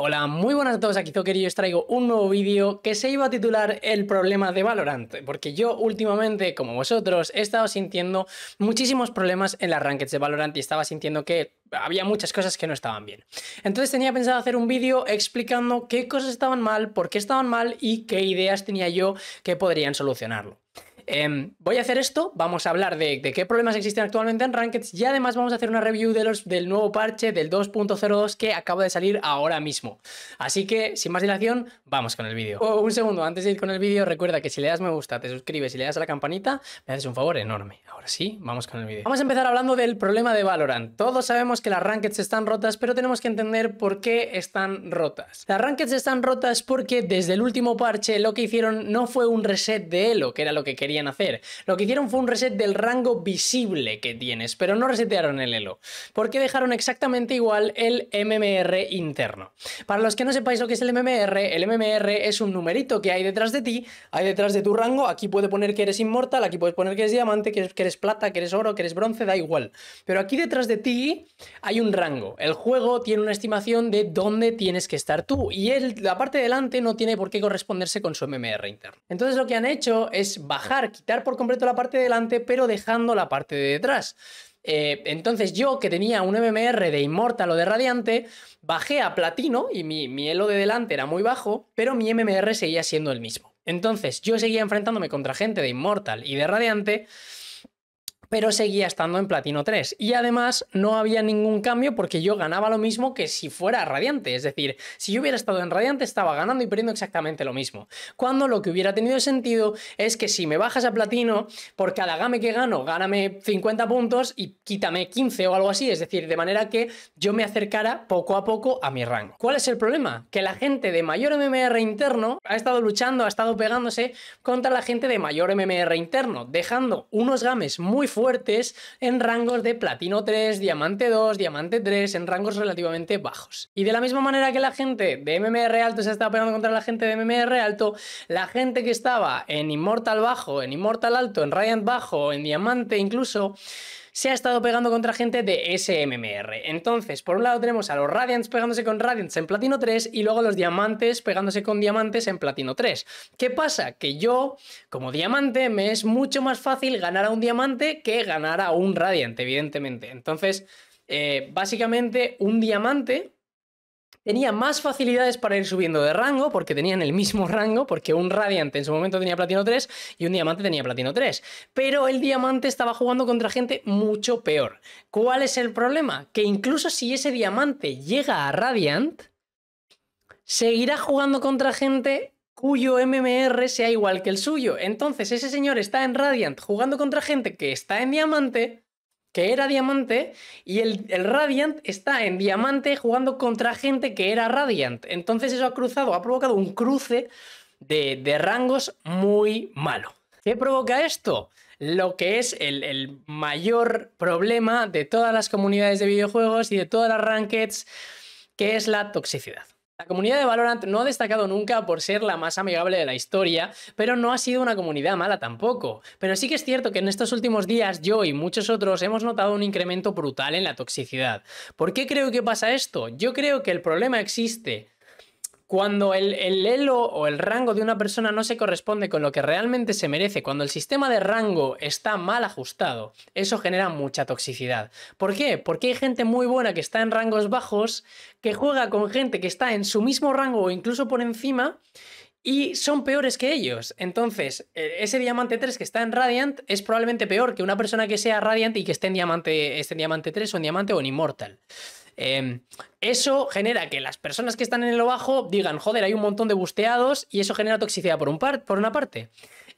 Hola, muy buenas a todos, aquí Zoker y os traigo un nuevo vídeo que se iba a titular El problema de Valorant, porque yo últimamente, como vosotros, he estado sintiendo muchísimos problemas en las rankings de Valorant y estaba sintiendo que había muchas cosas que no estaban bien. Entonces tenía pensado hacer un vídeo explicando qué cosas estaban mal, por qué estaban mal y qué ideas tenía yo que podrían solucionarlo. Em, voy a hacer esto, vamos a hablar de, qué problemas existen actualmente en Rankeds y además vamos a hacer una review de los, del nuevo parche del 2.02 que acaba de salir ahora mismo. Así que, sin más dilación, vamos con el vídeo. Oh, un segundo, antes de ir con el vídeo, recuerda que si le das me gusta, te suscribes y le das a la campanita, me haces un favor enorme. Ahora sí, vamos con el vídeo. Vamos a empezar hablando del problema de Valorant. Todos sabemos que las Rankeds están rotas, pero tenemos que entender por qué están rotas. Las Rankeds están rotas porque desde el último parche lo que hicieron no fue un reset de Elo, que era lo que quería hacer. Lo que hicieron fue un reset del rango visible que tienes, pero no resetearon el elo, porque dejaron exactamente igual el MMR interno. Para los que no sepáis lo que es el MMR, el MMR es un numerito que hay detrás de ti, hay detrás de tu rango, aquí puede poner que eres inmortal, aquí puedes poner que eres diamante, que eres, plata, que eres oro, que eres bronce, da igual. Pero aquí detrás de ti hay un rango. El juego tiene una estimación de dónde tienes que estar tú y el, la parte de delante no tiene por qué corresponderse con su MMR interno. Entonces lo que han hecho es bajar quitar por completo la parte de delante, pero dejando la parte de detrás. Eh, entonces yo, que tenía un MMR de Inmortal o de Radiante, bajé a platino y mi, mi elo de delante era muy bajo, pero mi MMR seguía siendo el mismo. Entonces yo seguía enfrentándome contra gente de Inmortal y de Radiante pero seguía estando en platino 3. Y además no había ningún cambio porque yo ganaba lo mismo que si fuera radiante. Es decir, si yo hubiera estado en radiante estaba ganando y perdiendo exactamente lo mismo. Cuando lo que hubiera tenido sentido es que si me bajas a platino, por cada game que gano, gáname 50 puntos y quítame 15 o algo así. Es decir, de manera que yo me acercara poco a poco a mi rango. ¿Cuál es el problema? Que la gente de mayor MMR interno ha estado luchando, ha estado pegándose contra la gente de mayor MMR interno, dejando unos games muy fuertes fuertes en rangos de platino 3, diamante 2, diamante 3, en rangos relativamente bajos. Y de la misma manera que la gente de MMR alto se estaba peleando contra la gente de MMR alto, la gente que estaba en Immortal bajo, en Immortal alto, en Ryan bajo, en diamante incluso, se ha estado pegando contra gente de SMMR. Entonces, por un lado tenemos a los Radiants pegándose con Radiants en Platino 3 y luego a los Diamantes pegándose con Diamantes en Platino 3. ¿Qué pasa? Que yo, como Diamante, me es mucho más fácil ganar a un Diamante que ganar a un Radiant, evidentemente. Entonces, eh, básicamente, un Diamante tenía más facilidades para ir subiendo de rango, porque tenían el mismo rango, porque un Radiant en su momento tenía platino 3 y un diamante tenía platino 3. Pero el diamante estaba jugando contra gente mucho peor. ¿Cuál es el problema? Que incluso si ese diamante llega a Radiant, seguirá jugando contra gente cuyo MMR sea igual que el suyo. Entonces ese señor está en Radiant jugando contra gente que está en diamante que era diamante y el, Radiant está en diamante jugando contra gente que era Radiant. Entonces eso ha cruzado, ha provocado un cruce de, rangos muy malo. ¿Qué provoca esto? Lo que es el, el, mayor problema de todas las comunidades de videojuegos y de todas las rankeds, que es la toxicidad. La comunidad de Valorant no ha destacado nunca por ser la más amigable de la historia, pero no ha sido una comunidad mala tampoco. Pero sí que es cierto que en estos últimos días yo y muchos otros hemos notado un incremento brutal en la toxicidad. ¿Por qué creo que pasa esto? Yo creo que el problema existe cuando el, el elo o el rango de una persona no se corresponde con lo que realmente se merece, cuando el sistema de rango está mal ajustado, eso genera mucha toxicidad. ¿Por qué? Porque hay gente muy buena que está en rangos bajos, que juega con gente que está en su mismo rango o incluso por encima y son peores que ellos. Entonces, e, ese diamante 3 que está en Radiant es probablemente peor que una persona que sea Radiant y que esté en diamante, esté en diamante 3 o en diamante o en Immortal. Em, eso genera que las personas que están en lo bajo digan, joder, hay un montón de busteados y eso genera toxicidad por, un por una parte.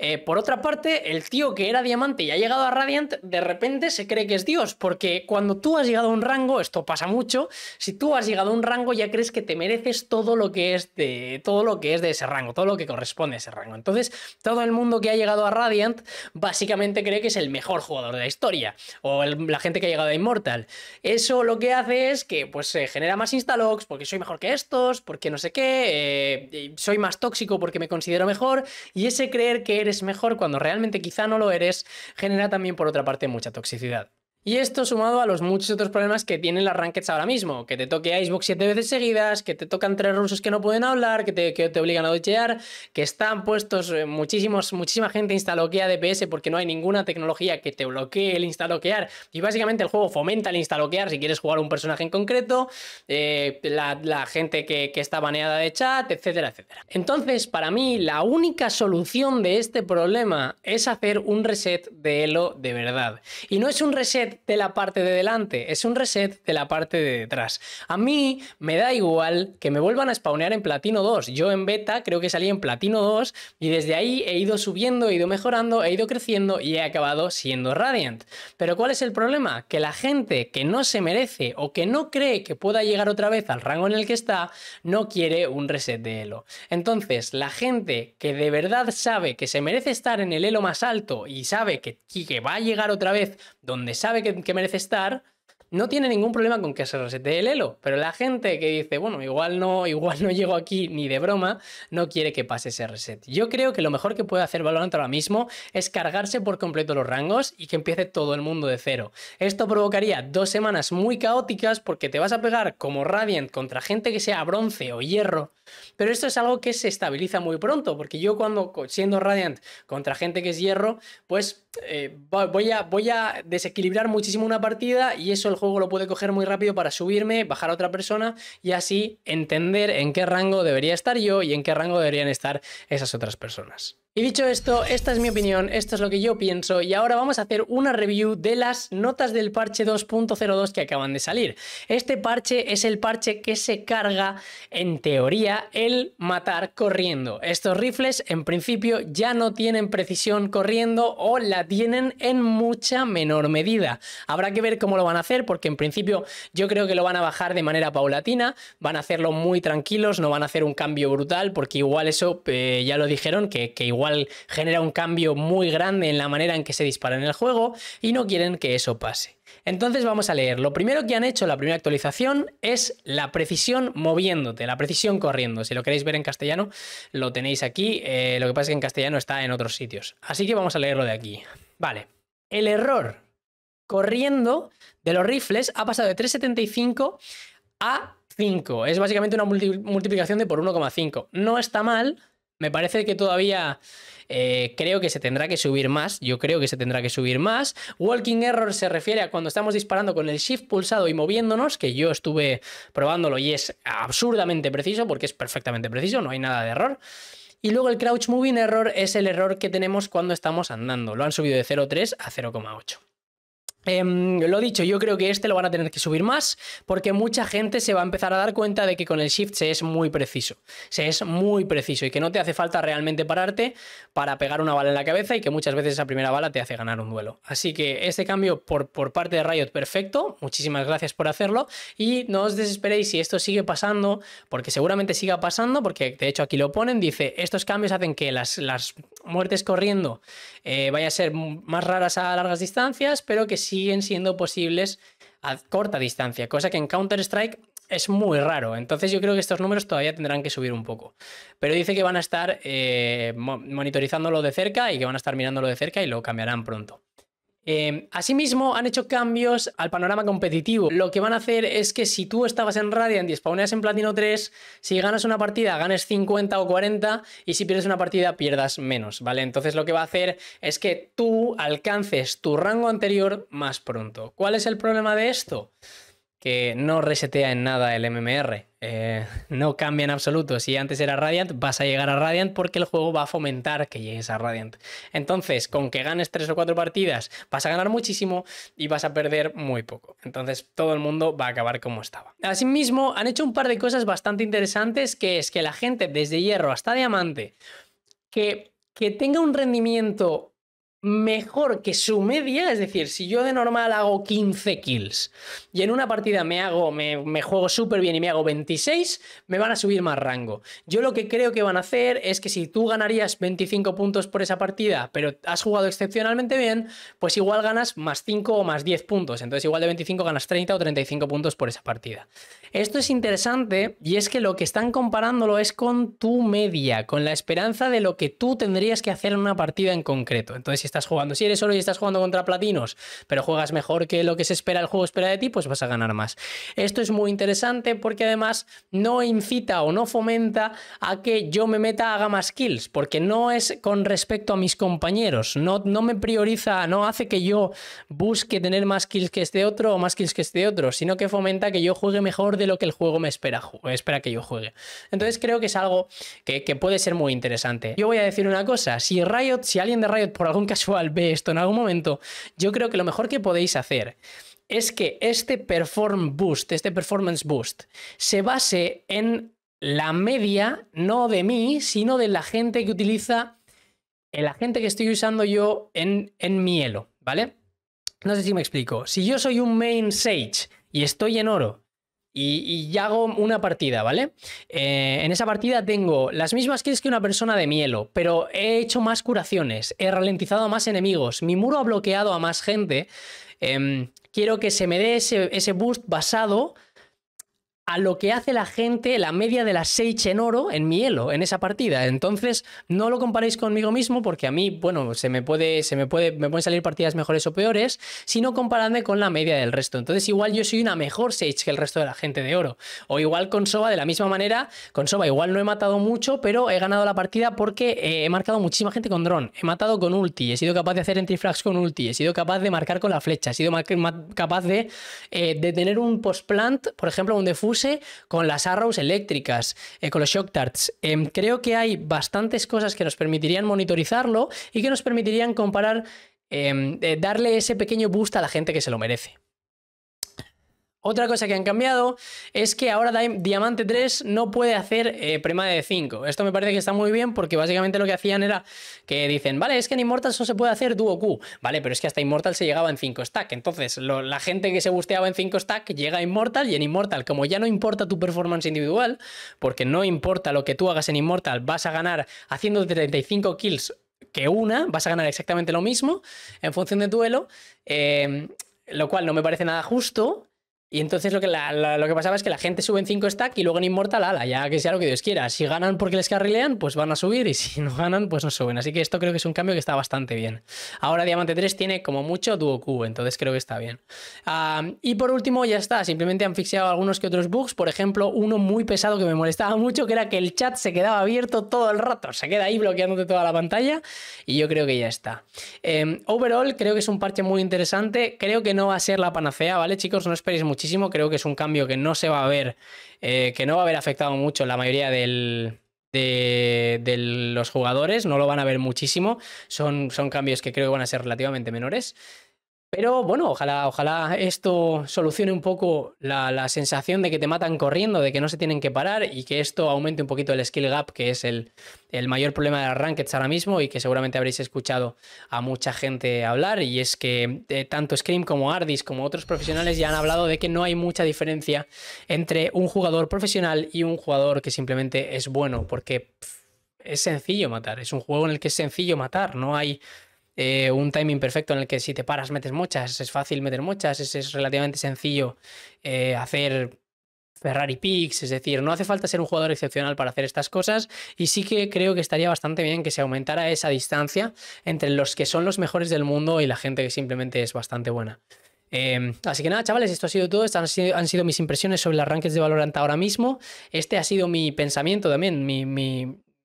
Eh, por otra parte, el tío que era diamante y ha llegado a Radiant, de repente se cree que es Dios, porque cuando tú has llegado a un rango, esto pasa mucho, si tú has llegado a un rango ya crees que te mereces todo lo que es de, todo lo que es de ese rango, todo lo que corresponde a ese rango. Entonces, todo el mundo que ha llegado a Radiant básicamente cree que es el mejor jugador de la historia, o la gente que ha llegado a Immortal. Eso lo que hace es que pues se genera más instalogs, porque soy mejor que estos, porque no sé qué, eh, soy más tóxico porque me considero mejor, y ese creer que eres es mejor cuando realmente quizá no lo eres, genera también por otra parte mucha toxicidad. Y esto sumado a los muchos otros problemas que tienen las Rankets ahora mismo, que te toque Icebox siete veces seguidas, que te tocan tres rusos que no pueden hablar, que te, obligan a dochear, que están puestos eh, muchísimos, muchísima gente instaloquea DPS porque no hay ninguna tecnología que te bloquee el instaloquear. Y básicamente el juego fomenta el instaloquear si quieres jugar un personaje en concreto, eh, la, gente que, está baneada de chat, etcétera, etcétera. Entonces, para mí, la única solución de este problema es hacer un reset de Elo de verdad. Y no es un reset de la parte de delante, es un reset de la parte de detrás. A mí me da igual que me vuelvan a spawnear en platino 2. Yo en beta creo que salí en platino 2 y desde ahí he ido subiendo, he ido mejorando, he ido creciendo y he acabado siendo Radiant. Pero ¿cuál es el problema? Que la gente que no se merece o que no cree que pueda llegar otra vez al rango en el que está, no quiere un reset de Elo. Entonces, la gente que de verdad sabe que se merece estar en el Elo más alto y sabe que, que va a llegar otra vez donde sabe que, merece estar, no tiene ningún problema con que se resete el elo, pero la gente que dice, bueno, igual no, igual no llego aquí ni de broma, no quiere que pase ese reset. Yo creo que lo mejor que puede hacer Valorant ahora mismo es cargarse por completo los rangos y que empiece todo el mundo de cero. Esto provocaría dos semanas muy caóticas porque te vas a pegar como Radiant contra gente que sea bronce o hierro, pero esto es algo que se estabiliza muy pronto, porque yo cuando siendo Radiant contra gente que es hierro, pues eh, voy, a, voy a desequilibrar muchísimo una partida y eso el juego lo puede coger muy rápido para subirme, bajar a otra persona y así entender en qué rango debería estar yo y en qué rango deberían estar esas otras personas dicho esto, esta es mi opinión, esto es lo que yo pienso y ahora vamos a hacer una review de las notas del parche 2.02 que acaban de salir. Este parche es el parche que se carga, en teoría, el matar corriendo. Estos rifles, en principio, ya no tienen precisión corriendo o la tienen en mucha menor medida. Habrá que ver cómo lo van a hacer porque, en principio, yo creo que lo van a bajar de manera paulatina, van a hacerlo muy tranquilos, no van a hacer un cambio brutal porque igual eso, eh, ya lo dijeron, que igual genera un cambio muy grande en la manera en que se dispara en el juego y no quieren que eso pase. Entonces vamos a leer. Lo primero que han hecho, la primera actualización, es la precisión moviéndote, la precisión corriendo. Si lo queréis ver en castellano, lo tenéis aquí. Eh, lo que pasa es que en castellano está en otros sitios. Así que vamos a leerlo de aquí. Vale. El error corriendo de los rifles ha pasado de 3.75 a 5. Es básicamente una multiplicación de por 1,5. No está mal, me parece que todavía eh, creo que se tendrá que subir más. Yo creo que se tendrá que subir más. Walking Error se refiere a cuando estamos disparando con el shift pulsado y moviéndonos, que yo estuve probándolo y es absurdamente preciso porque es perfectamente preciso, no hay nada de error. Y luego el Crouch Moving Error es el error que tenemos cuando estamos andando. Lo han subido de 0.3 a 0.8. Em, lo dicho, yo creo que este lo van a tener que subir más porque mucha gente se va a empezar a dar cuenta de que con el shift se es muy preciso, se es muy preciso y que no te hace falta realmente pararte para pegar una bala en la cabeza y que muchas veces esa primera bala te hace ganar un duelo. Así que este cambio por, por parte de Riot, perfecto, muchísimas gracias por hacerlo y no os desesperéis si esto sigue pasando, porque seguramente siga pasando, porque de hecho aquí lo ponen, dice, estos cambios hacen que las, las muertes corriendo eh, vaya a ser más raras a largas distancias, pero que siguen siendo posibles a corta distancia, cosa que en Counter-Strike es muy raro. Entonces yo creo que estos números todavía tendrán que subir un poco. Pero dice que van a estar eh, monitorizándolo de cerca y que van a estar mirándolo de cerca y lo cambiarán pronto. Em, asimismo, han hecho cambios al panorama competitivo. Lo que van a hacer es que si tú estabas en Radiant y spawneas en Platino 3, si ganas una partida, ganes 50 o 40, y si pierdes una partida, pierdas menos, ¿vale? Entonces lo que va a hacer es que tú alcances tu rango anterior más pronto. ¿Cuál es el problema de esto? que no resetea en nada el MMR. Eh, no cambia en absoluto. Si antes era Radiant, vas a llegar a Radiant porque el juego va a fomentar que llegues a Radiant. Entonces, con que ganes tres o cuatro partidas, vas a ganar muchísimo y vas a perder muy poco. Entonces, todo el mundo va a acabar como estaba. Asimismo, han hecho un par de cosas bastante interesantes, que es que la gente desde hierro hasta diamante, que, que tenga un rendimiento mejor que su media, es decir, si yo de normal hago 15 kills y en una partida me hago, me, juego súper bien y me hago 26, me van a subir más rango. Yo lo que creo que van a hacer es que si tú ganarías 25 puntos por esa partida, pero has jugado excepcionalmente bien, pues igual ganas más 5 o más 10 puntos. Entonces igual de 25 ganas 30 o 35 puntos por esa partida. Esto es interesante y es que lo que están comparándolo es con tu media, con la esperanza de lo que tú tendrías que hacer en una partida en concreto. Entonces, estás jugando. Si eres solo y estás jugando contra platinos, pero juegas mejor que lo que se espera el juego espera de ti, pues vas a ganar más. Esto es muy interesante porque además no incita o no fomenta a que yo me meta, haga más kills, porque no es con respecto a mis compañeros, no, no me prioriza, no hace que yo busque tener más kills que este otro o más kills que este otro, sino que fomenta que yo juegue mejor de lo que el juego me espera, espera que yo juegue. Entonces creo que es algo que, que puede ser muy interesante. Yo voy a decir una cosa, si Riot, si alguien de Riot por algún caso al ve esto en algún momento, yo creo que lo mejor que podéis hacer es que este perform boost, este performance boost, se base en la media, no de mí, sino de la gente que utiliza, eh, la gente que estoy usando yo en, en mi ¿vale? No sé si me explico. Si yo soy un main sage y estoy en oro y, ya hago una partida, ¿vale? Eh, en esa partida tengo las mismas kills que una persona de mielo, pero he hecho más curaciones, he ralentizado a más enemigos, mi muro ha bloqueado a más gente. Em, quiero que se me dé ese, ese boost basado a lo que hace la gente, la media de las Sage en oro en mi en esa partida. Entonces, no lo comparéis conmigo mismo porque a mí, bueno, se me puede, se me puede, me pueden salir partidas mejores o peores, sino comparadme con la media del resto. Entonces, igual yo soy una mejor Sage que el resto de la gente de oro. O igual con Soba, de la misma manera, con Soba igual no he matado mucho, pero he ganado la partida porque eh, he marcado muchísima gente con dron, he matado con ulti, he sido capaz de hacer entry-frags con ulti, he sido capaz de marcar con la flecha, he sido capaz de, eh, de tener un post-plant, por ejemplo, un defuse eh, con las arrows eléctricas, eh, con los shock tarts. Em, creo que hay bastantes cosas que nos permitirían monitorizarlo y que nos permitirían comparar, em, eh, darle ese pequeño boost a la gente que se lo merece. Otra cosa que han cambiado es que ahora Diamante 3 no puede hacer eh, prima de 5. Esto me parece que está muy bien porque básicamente lo que hacían era que dicen, vale, es que en Immortal solo se puede hacer Duo Q, vale, pero es que hasta Immortal se llegaba en 5 stack. Entonces, la gente que se busteaba en 5 stack llega a Immortal y en Immortal, como ya no importa tu performance individual, porque no importa lo que tú hagas en Immortal, vas a ganar haciendo 35 kills que una, vas a ganar exactamente lo mismo en función de duelo. Eh, lo cual no me parece nada justo, y entonces lo que, lo que pasaba es que la gente sube en 5 stack y luego en Inmortal, ala, ya que sea lo que Dios quiera. Si ganan porque les carrilean, pues van a subir y si no ganan, pues no suben. Así que esto creo que es un cambio que está bastante bien. Ahora Diamante 3 tiene como mucho Duo Q, entonces creo que está bien. y por último, ya está. Simplemente han fixeado algunos que otros bugs. Por ejemplo, uno muy pesado que me molestaba mucho, que era que el chat se quedaba abierto todo el rato. Se queda ahí bloqueándote toda la pantalla y yo creo que ya está. Em, overall, creo que es un parche muy interesante. Creo que no va a ser la panacea, ¿vale, chicos? No esperéis mucho Creo que es un cambio que no se va a ver, eh, que no va a haber afectado mucho la mayoría de, los jugadores, no lo van a ver muchísimo. Son, son cambios que creo que van a ser relativamente menores. Pero bueno, ojalá, ojalá esto solucione un poco la, sensación de que te matan corriendo, de que no se tienen que parar y que esto aumente un poquito el skill gap, que es el, mayor problema de las rankeds ahora mismo y que seguramente habréis escuchado a mucha gente hablar. Y es que eh, tanto Scream como Ardis como otros profesionales ya han hablado de que no hay mucha diferencia entre un jugador profesional y un jugador que simplemente es bueno, porque es sencillo matar, es un juego en el que es sencillo matar, no hay eh, un timing perfecto en el que si te paras metes muchas, es fácil meter muchas, es, relativamente sencillo eh, hacer Ferrari Picks, es decir, no hace falta ser un jugador excepcional para hacer estas cosas y sí que creo que estaría bastante bien que se aumentara esa distancia entre los que son los mejores del mundo y la gente que simplemente es bastante buena. Em, así que nada, chavales, esto ha sido todo. Estas han sido, mis impresiones sobre los rankings de Valorant ahora mismo. Este ha sido mi pensamiento también, mi,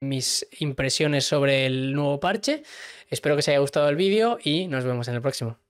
mis impresiones sobre el nuevo parche. Espero que os haya gustado el vídeo y nos vemos en el próximo.